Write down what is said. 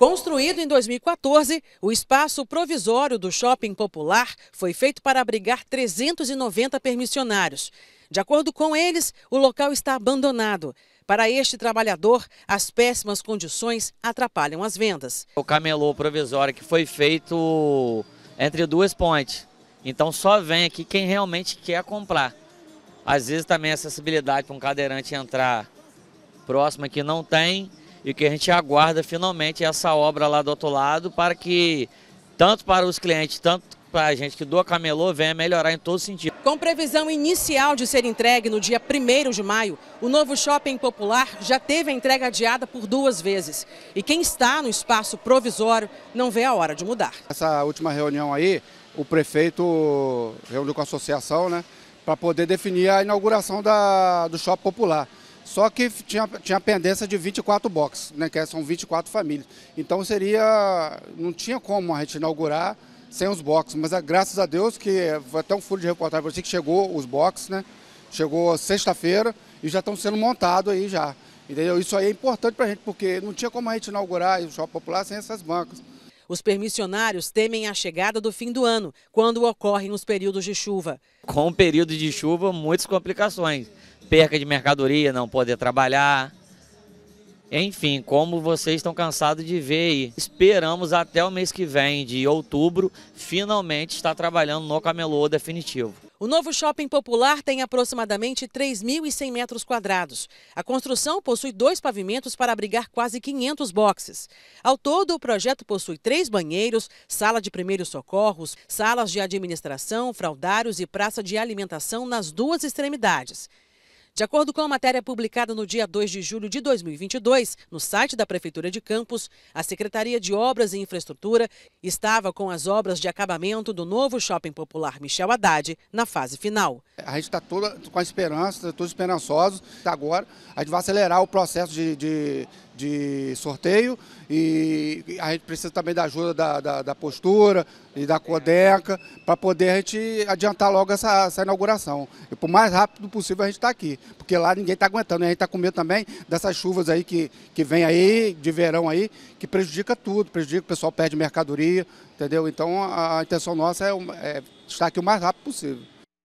Construído em 2014, o espaço provisório do Shopping Popular foi feito para abrigar 390 permissionários. De acordo com eles, o local está abandonado. Para este trabalhador, as péssimas condições atrapalham as vendas. O camelô provisório que foi feito entre duas pontes. Então só vem aqui quem realmente quer comprar. Às vezes também a é acessibilidade para um cadeirante entrar próximo aqui não tem e que a gente aguarda finalmente é essa obra lá do outro lado para que, tanto para os clientes, tanto para a gente que doa camelô, venha melhorar em todo sentido. Com previsão inicial de ser entregue no dia 1 de maio, o novo shopping popular já teve a entrega adiada por duas vezes. E quem está no espaço provisório não vê a hora de mudar. Essa última reunião aí, o prefeito reuniu com a associação, né? Para poder definir a inauguração da, do shopping popular. Só que tinha, tinha pendência de 24 boxes, né, que são 24 famílias. Então seria. não tinha como a gente inaugurar sem os boxes. Mas é, graças a Deus que até um furo de reportagem para você que chegou os boxes, né? Chegou sexta-feira e já estão sendo montados aí já. Entendeu? Isso aí é importante para a gente, porque não tinha como a gente inaugurar o shopping popular sem essas bancas. Os permissionários temem a chegada do fim do ano, quando ocorrem os períodos de chuva. Com o período de chuva, muitas complicações perca de mercadoria, não poder trabalhar. Enfim, como vocês estão cansados de ver aí, esperamos até o mês que vem, de outubro, finalmente estar trabalhando no camelô definitivo. O novo shopping popular tem aproximadamente 3.100 metros quadrados. A construção possui dois pavimentos para abrigar quase 500 boxes. Ao todo, o projeto possui três banheiros, sala de primeiros socorros, salas de administração, fraudários e praça de alimentação nas duas extremidades. De acordo com a matéria publicada no dia 2 de julho de 2022, no site da Prefeitura de Campos, a Secretaria de Obras e Infraestrutura estava com as obras de acabamento do novo shopping popular Michel Haddad na fase final. A gente está toda com a esperança, todos esperançosos. Agora a gente vai acelerar o processo de, de de sorteio e a gente precisa também da ajuda da, da, da postura e da Codeca para poder a gente adiantar logo essa, essa inauguração. E por mais rápido possível a gente está aqui, porque lá ninguém está aguentando. E né? a gente está com medo também dessas chuvas aí que, que vem aí, de verão aí, que prejudica tudo, prejudica, o pessoal perde mercadoria, entendeu? Então a, intenção nossa é, é estar aqui o mais rápido possível.